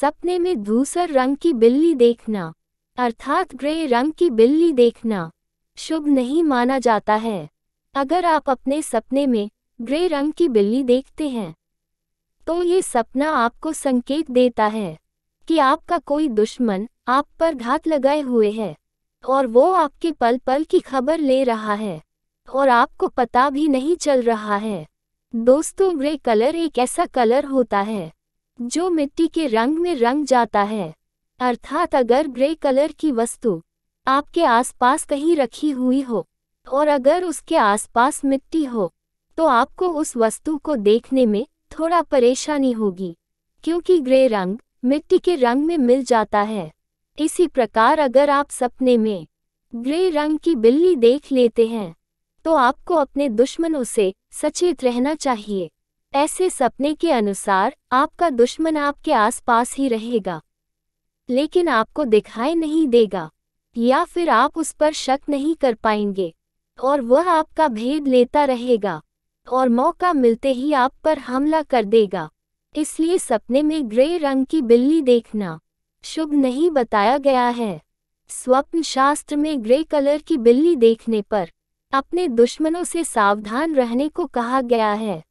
सपने में दूसर रंग की बिल्ली देखना अर्थात ग्रे रंग की बिल्ली देखना शुभ नहीं माना जाता है अगर आप अपने सपने में ग्रे रंग की बिल्ली देखते हैं तो ये सपना आपको संकेत देता है कि आपका कोई दुश्मन आप पर घात लगाए हुए है और वो आपके पल पल की खबर ले रहा है और आपको पता भी नहीं चल रहा है दोस्तों ग्रे कलर एक ऐसा कलर होता है जो मिट्टी के रंग में रंग जाता है अर्थात अगर ग्रे कलर की वस्तु आपके आसपास कहीं रखी हुई हो और अगर उसके आसपास मिट्टी हो तो आपको उस वस्तु को देखने में थोड़ा परेशानी होगी क्योंकि ग्रे रंग मिट्टी के रंग में मिल जाता है इसी प्रकार अगर आप सपने में ग्रे रंग की बिल्ली देख लेते हैं तो आपको अपने दुश्मनों से सचेत रहना चाहिए ऐसे सपने के अनुसार आपका दुश्मन आपके आसपास ही रहेगा लेकिन आपको दिखाई नहीं देगा या फिर आप उस पर शक नहीं कर पाएंगे और वह आपका भेद लेता रहेगा और मौका मिलते ही आप पर हमला कर देगा इसलिए सपने में ग्रे रंग की बिल्ली देखना शुभ नहीं बताया गया है स्वप्न शास्त्र में ग्रे कलर की बिल्ली देखने पर अपने दुश्मनों से सावधान रहने को कहा गया है